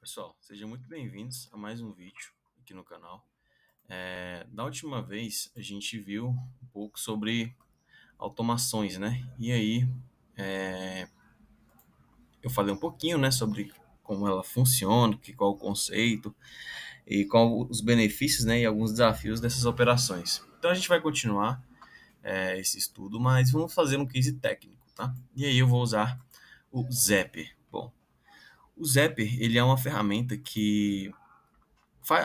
pessoal, sejam muito bem-vindos a mais um vídeo aqui no canal. É, da última vez a gente viu um pouco sobre automações, né? E aí é, eu falei um pouquinho, né, sobre como ela funciona, que qual o conceito e qual os benefícios, né, e alguns desafios dessas operações. Então a gente vai continuar é, esse estudo, mas vamos fazer um case técnico, tá? E aí eu vou usar o Zapper. Bom, o Zapier, ele é uma ferramenta que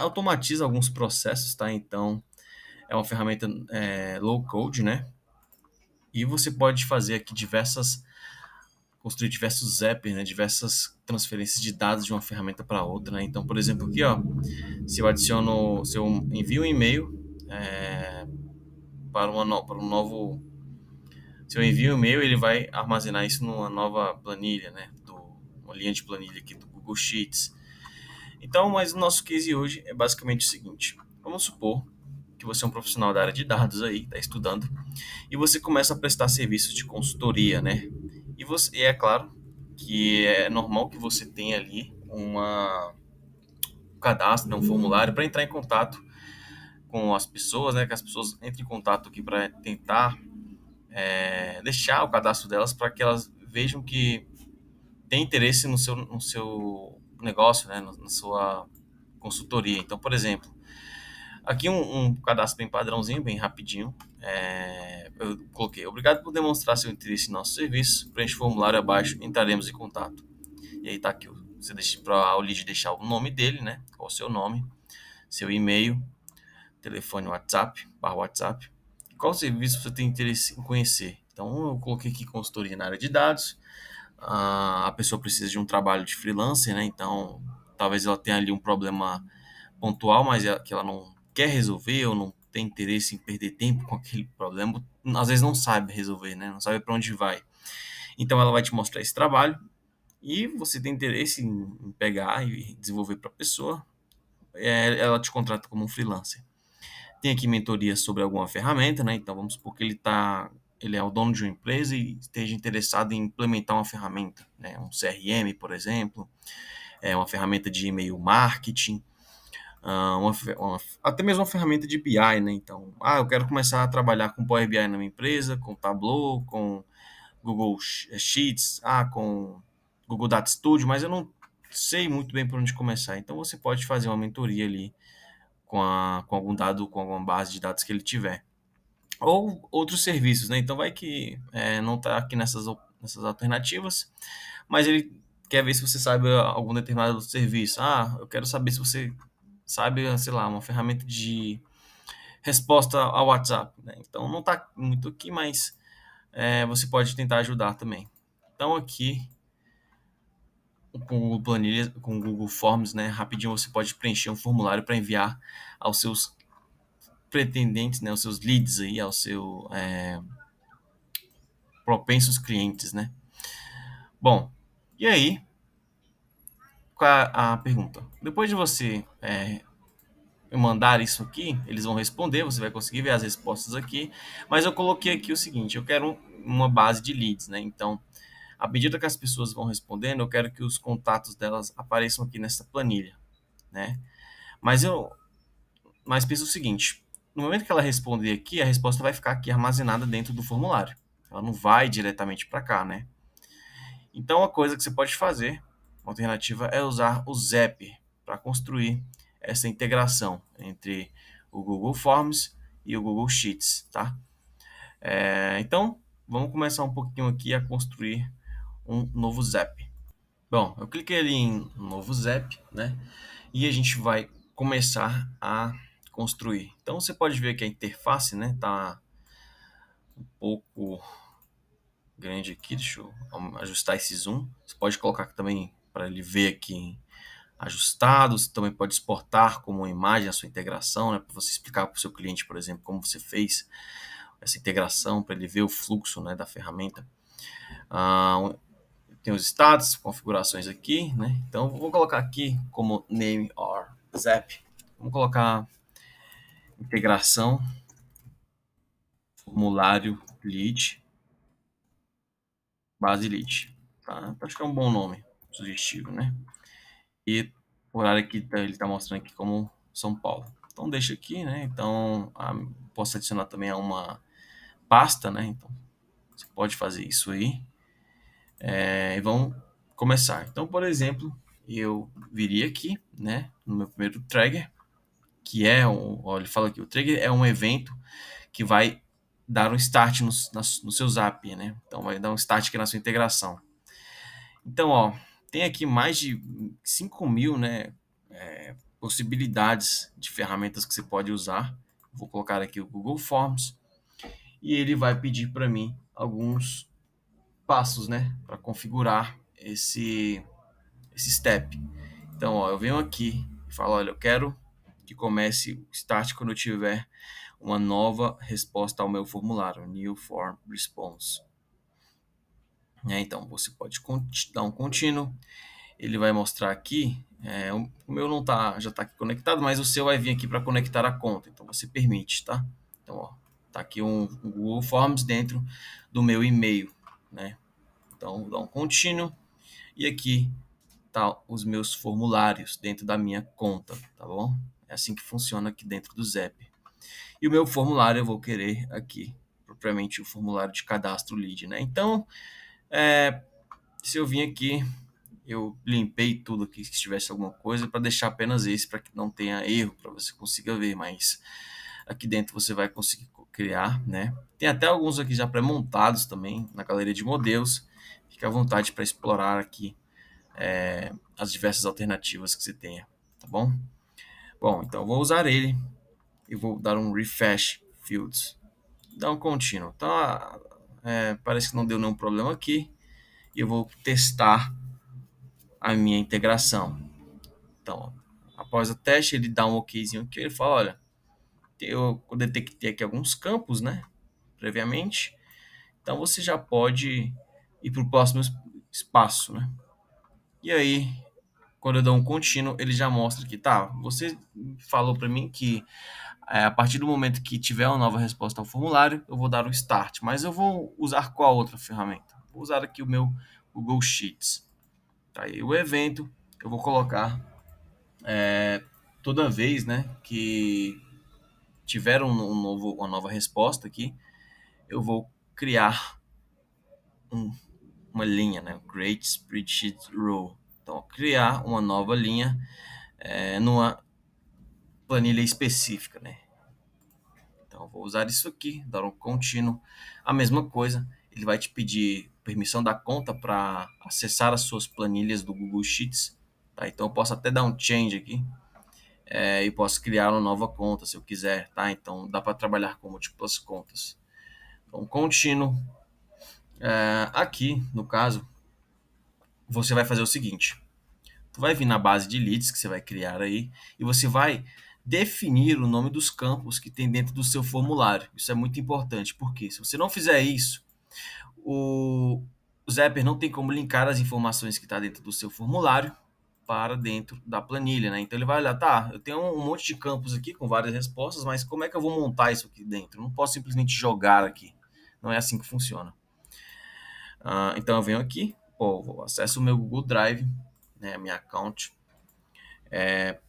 automatiza alguns processos, tá? Então, é uma ferramenta é, low code, né? E você pode fazer aqui diversas construir diversos Zapier, né, diversas transferências de dados de uma ferramenta para outra, né? Então, por exemplo, aqui, ó, se eu adiciono, se eu envio um e-mail é, para, uma, para um novo, se eu envio um e-mail, ele vai armazenar isso numa nova planilha, né? uma linha de planilha aqui do Google Sheets. Então, mas o nosso case hoje é basicamente o seguinte: vamos supor que você é um profissional da área de dados aí, está estudando, e você começa a prestar serviços de consultoria, né? E você, e é claro que é normal que você tenha ali uma, um cadastro, né, um formulário para entrar em contato com as pessoas, né? Que as pessoas entrem em contato aqui para tentar é, deixar o cadastro delas para que elas vejam que tem interesse no seu, no seu negócio, né, na sua consultoria. Então, por exemplo, aqui um, um cadastro bem padrãozinho, bem rapidinho. É, eu coloquei, obrigado por demonstrar seu interesse em nosso serviço. Preenche o formulário abaixo, entraremos em contato. E aí tá aqui, você deixa para o lead deixar o nome dele, né, qual o seu nome, seu e-mail, telefone WhatsApp, barra WhatsApp. Qual serviço você tem interesse em conhecer? Então, eu coloquei aqui consultoria na área de dados a pessoa precisa de um trabalho de freelancer, né? Então, talvez ela tenha ali um problema pontual, mas é que ela não quer resolver ou não tem interesse em perder tempo com aquele problema, às vezes não sabe resolver, né? Não sabe para onde vai. Então, ela vai te mostrar esse trabalho e você tem interesse em pegar e desenvolver para a pessoa, é, ela te contrata como um freelancer. Tem aqui mentoria sobre alguma ferramenta, né? Então, vamos supor que ele está ele é o dono de uma empresa e esteja interessado em implementar uma ferramenta, né, um CRM, por exemplo, é uma ferramenta de e-mail marketing, ah, uma, uma, até mesmo uma ferramenta de BI, né? Então, ah, eu quero começar a trabalhar com Power BI na minha empresa, com Tableau, com Google eh, Sheets, ah, com Google Data Studio, mas eu não sei muito bem por onde começar. Então, você pode fazer uma mentoria ali com, a, com algum dado, com alguma base de dados que ele tiver ou outros serviços, né? Então vai que é, não está aqui nessas, nessas alternativas, mas ele quer ver se você sabe ah, algum determinado serviço. Ah, eu quero saber se você sabe, ah, sei lá, uma ferramenta de resposta ao WhatsApp. Né? Então não está muito aqui, mas é, você pode tentar ajudar também. Então aqui com o Google com o Google Forms, né, rapidinho você pode preencher um formulário para enviar aos seus pretendentes, né, os seus leads aí, ao seu é, propensos clientes, né? Bom, e aí? Qual a, pergunta? Depois de você é, mandar isso aqui, eles vão responder, você vai conseguir ver as respostas aqui, mas eu coloquei aqui o seguinte, eu quero uma base de leads, né? Então, à medida que as pessoas vão respondendo, eu quero que os contatos delas apareçam aqui nessa planilha, né? Mas eu mas pensa o seguinte, no momento que ela responder aqui, a resposta vai ficar aqui armazenada dentro do formulário. Ela não vai diretamente para cá, né? Então, a coisa que você pode fazer, uma alternativa, é usar o Zap para construir essa integração entre o Google Forms e o Google Sheets, tá? É, então, vamos começar um pouquinho aqui a construir um novo Zap. Bom, eu cliquei ali em novo Zap, né? E a gente vai começar a construir. Então você pode ver que a interface né, tá um pouco grande aqui, deixa eu ajustar esse zoom. Você pode colocar também para ele ver aqui ajustado, você também pode exportar como imagem a sua integração, né, para você explicar para o seu cliente, por exemplo, como você fez essa integração, para ele ver o fluxo né, da ferramenta. Ah, tem os status, configurações aqui, né? Então vou colocar aqui como name or zap. Vamos colocar integração, formulário lead, base lead. Tá? Então, acho que é um bom nome, sugestivo, né? E o horário aqui tá, ele está mostrando aqui como São Paulo. Então deixa aqui, né? Então a, posso adicionar também a uma pasta, né? Então você pode fazer isso aí. É, e vamos começar. Então, por exemplo, eu viria aqui, né? No meu primeiro trigger que é, ó, ele fala aqui, o trigger é um evento que vai dar um start no, na, no seu zap, né? Então vai dar um start aqui na sua integração. Então, ó, tem aqui mais de 5 mil, né, é, possibilidades de ferramentas que você pode usar. Vou colocar aqui o Google Forms e ele vai pedir para mim alguns passos, né, para configurar esse esse step. Então, ó, eu venho aqui e falo, olha, eu quero que comece o start quando eu tiver uma nova resposta ao meu formulário, new form response. É, então, você pode dar um contínuo, ele vai mostrar aqui, é, o meu não tá, já está aqui conectado, mas o seu vai vir aqui para conectar a conta, então você permite, tá? Então, ó, tá aqui um, um Google Forms dentro do meu e-mail, né? Então, vou dar um contínuo e aqui tá os meus formulários dentro da minha conta, tá bom? É assim que funciona aqui dentro do Zap. E o meu formulário eu vou querer aqui, propriamente o formulário de cadastro lead, né? Então, é, se eu vim aqui, eu limpei tudo aqui que tivesse alguma coisa para deixar apenas esse para que não tenha erro, para você consiga ver, mas aqui dentro você vai conseguir criar, né? Tem até alguns aqui já pré-montados também na galeria de modelos. Fique à vontade para explorar aqui é, as diversas alternativas que você tenha, tá bom? Bom, então vou usar ele e vou dar um refresh fields. Dá um contínuo. Então, é, parece que não deu nenhum problema aqui. E eu vou testar a minha integração. Então, após o teste, ele dá um okzinho aqui. Ele fala, olha, eu detectei aqui alguns campos, né? Previamente. Então, você já pode ir para o próximo espaço, né? E aí, quando eu dou um contínuo, ele já mostra que, tá, você falou para mim que é, a partir do momento que tiver uma nova resposta ao formulário, eu vou dar o start, mas eu vou usar qual outra ferramenta? Vou usar aqui o meu Google Sheets. Tá aí o evento, eu vou colocar é, toda vez né, que tiver um, um novo, uma nova resposta aqui, eu vou criar um, uma linha, né? Great Spreadsheet Row. Então, criar uma nova linha é, numa planilha específica, né? Então, vou usar isso aqui, dar um contínuo. A mesma coisa, ele vai te pedir permissão da conta para acessar as suas planilhas do Google Sheets. Tá? Então, eu posso até dar um change aqui é, e posso criar uma nova conta se eu quiser, tá? Então, dá para trabalhar com múltiplas contas. Então, contínuo. É, aqui, no caso, você vai fazer o seguinte: tu vai vir na base de leads que você vai criar aí e você vai definir o nome dos campos que tem dentro do seu formulário. Isso é muito importante, porque se você não fizer isso, o, Zapper não tem como linkar as informações que está dentro do seu formulário para dentro da planilha, né? Então ele vai olhar, tá, eu tenho um monte de campos aqui com várias respostas, mas como é que eu vou montar isso aqui dentro? Eu não posso simplesmente jogar aqui. Não é assim que funciona. Uh, então eu venho aqui, pô, vou acesso o meu Google Drive, né, a minha account, é,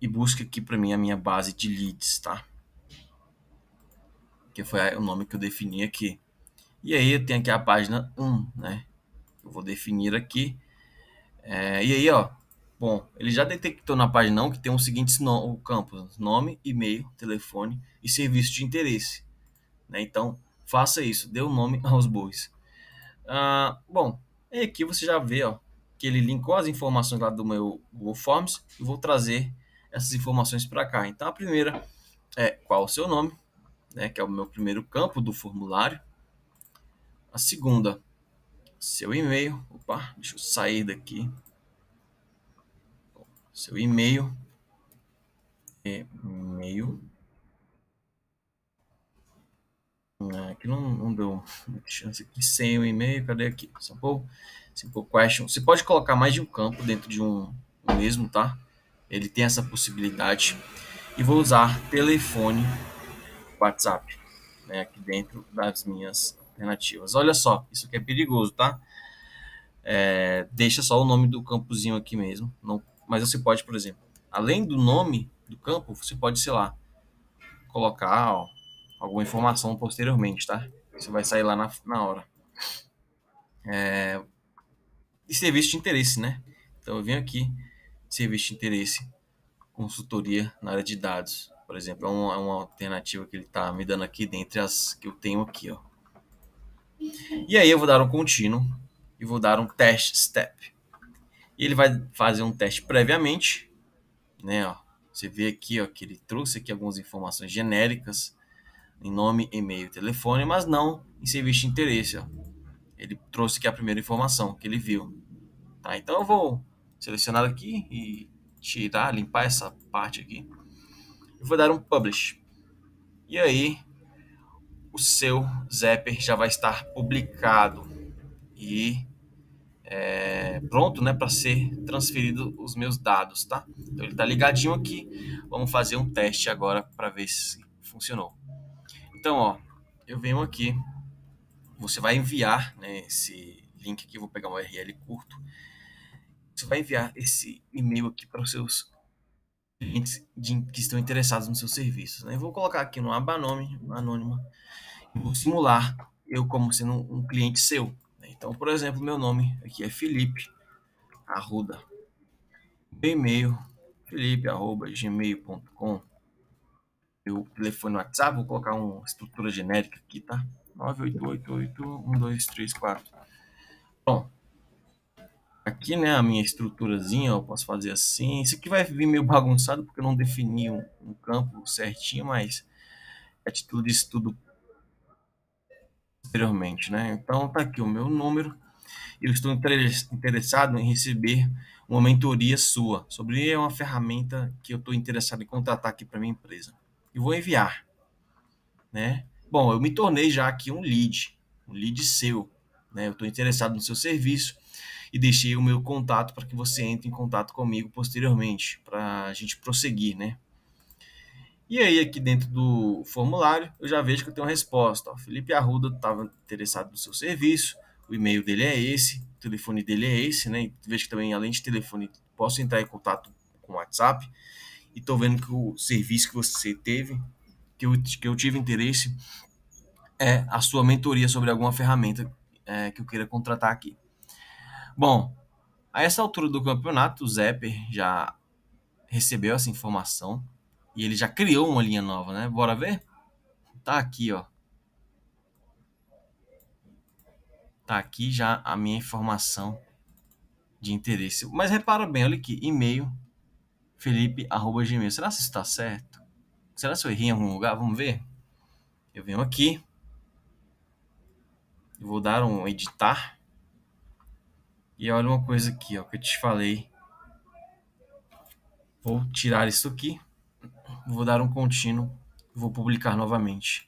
e busca aqui para mim a minha base de leads, tá? Que foi o nome que eu defini aqui. E aí eu tenho aqui a página 1, né? Eu vou definir aqui. É, e aí, ó, bom, ele já detectou na página 1 que tem os seguintes no, campos: nome, e-mail, telefone e serviço de interesse. Né? Então, faça isso, dê o um nome aos bois. Ah, bom, e aqui você já vê ó, que ele linkou as informações lá do meu Google Forms e vou trazer essas informações para cá. Então a primeira é qual o seu nome, né, que é o meu primeiro campo do formulário. A segunda, seu e-mail. Opa, deixa eu sair daqui. Seu e-mail. E-mail. Aqui né, que não, não deu chance aqui. Sem o um e-mail, cadê aqui? Sample, sample question. Você pode colocar mais de um campo dentro de um, um mesmo, tá? Ele tem essa possibilidade. E vou usar telefone, WhatsApp, né, aqui dentro das minhas alternativas. Olha só, isso aqui é perigoso, tá? É, deixa só o nome do campozinho aqui mesmo. Não, mas você pode, por exemplo, além do nome do campo, você pode, sei lá, colocar, ó, alguma informação posteriormente, tá? Isso vai sair lá na, na hora. É, e serviço de interesse, né? Então eu venho aqui, serviço de interesse, consultoria na área de dados, por exemplo. É uma, é uma alternativa que ele está me dando aqui dentre as que eu tenho aqui, ó. E aí eu vou dar um contínuo e vou dar um test step. E ele vai fazer um teste previamente, né, ó. Você vê aqui, ó, que ele trouxe aqui algumas informações genéricas, em nome, e-mail, telefone, mas não em serviço de interesse. Ó. Ele trouxe aqui a primeira informação que ele viu. Tá, então eu vou selecionar aqui e tirar, limpar essa parte aqui. Eu vou dar um publish. E aí o seu Zapper já vai estar publicado e é, pronto né, para ser transferido os meus dados. Tá? Então ele está ligadinho aqui. Vamos fazer um teste agora para ver se funcionou. Então, ó, eu venho aqui, você vai enviar né, esse link aqui, vou pegar um URL curto, você vai enviar esse e-mail aqui para os seus clientes de, que estão interessados nos seus serviços. Né? Eu vou colocar aqui no aba nome, anônima, e vou simular eu como sendo um cliente seu. Né? Então, por exemplo, meu nome aqui é Felipe Arruda. Meu e-mail, felipe.gmail.com meu telefone no WhatsApp, vou colocar uma estrutura genérica aqui, tá? 988881234. Bom, aqui, né, a minha estruturazinha, eu posso fazer assim. Isso aqui vai vir meio bagunçado, porque eu não defini um, um campo certinho, mas é título disso tudo posteriormente, né? Então, tá aqui o meu número. Eu estou interessado em receber uma mentoria sua sobre é uma ferramenta que eu estou interessado em contratar aqui para minha empresa e vou enviar, né? Bom, eu me tornei já aqui um lead, um lead seu, né? Eu estou interessado no seu serviço e deixei o meu contato para que você entre em contato comigo posteriormente, para a gente prosseguir, né? E aí, aqui dentro do formulário, eu já vejo que eu tenho uma resposta. Ó, Felipe Arruda estava interessado no seu serviço, o e-mail dele é esse, o telefone dele é esse, né? Vejo que também, além de telefone, posso entrar em contato com o WhatsApp e tô vendo que o serviço que você teve, que eu, que eu tive interesse, é a sua mentoria sobre alguma ferramenta é, que eu queira contratar aqui. Bom, a essa altura do campeonato, o Zepper já recebeu essa informação e ele já criou uma linha nova, né? Bora ver? Tá aqui, ó. Tá aqui já a minha informação de interesse. Mas repara bem, olha aqui, e-mail felipe.gmail. Será se isso está certo? Será se eu errei em algum lugar? Vamos ver. Eu venho aqui. Vou dar um editar. E olha uma coisa aqui, ó, que eu te falei. Vou tirar isso aqui. Vou dar um contínuo. Vou publicar novamente.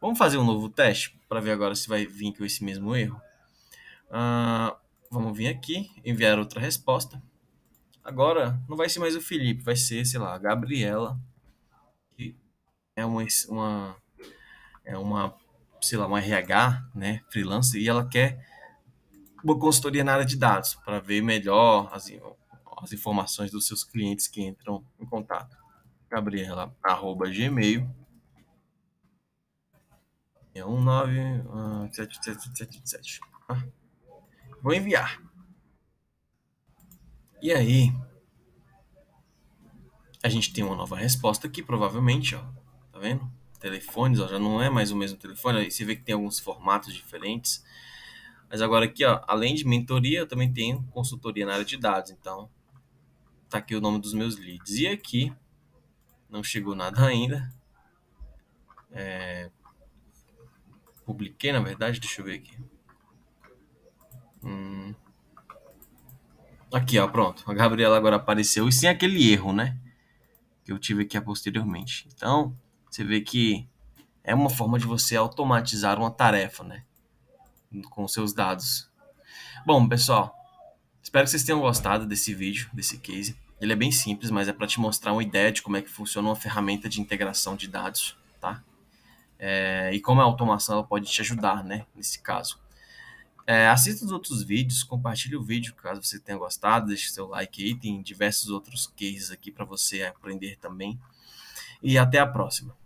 Vamos fazer um novo teste para ver agora se vai vir com esse mesmo erro. Uh, vamos vir aqui, enviar outra resposta agora não vai ser mais o Felipe, vai ser, sei lá, a Gabriela, que é uma, uma, é uma sei lá, uma RH, né, freelancer, e ela quer uma consultoria na área de dados, para ver melhor as, as informações dos seus clientes que entram em contato. Gabriela, arroba gmail. 197777. Vou enviar. E aí, a gente tem uma nova resposta aqui, provavelmente, ó. Tá vendo? Telefones, ó, já não é mais o mesmo telefone. Aí você vê que tem alguns formatos diferentes. Mas agora aqui, ó, além de mentoria, eu também tenho consultoria na área de dados. Então, tá aqui o nome dos meus leads. E aqui, não chegou nada ainda. É... Publiquei, na verdade, deixa eu ver aqui. Hum... Aqui, ó, pronto. A Gabriela agora apareceu. E sem aquele erro, né? Que eu tive aqui posteriormente. Então, você vê que é uma forma de você automatizar uma tarefa, né? Com seus dados. Bom, pessoal, espero que vocês tenham gostado desse vídeo, desse case. Ele é bem simples, mas é para te mostrar uma ideia de como é que funciona uma ferramenta de integração de dados, tá? É, e como a automação ela pode te ajudar, né? Nesse caso. É, assista os outros vídeos, compartilhe o vídeo caso você tenha gostado, deixe seu like aí, tem diversos outros cases aqui para você aprender também. E até a próxima.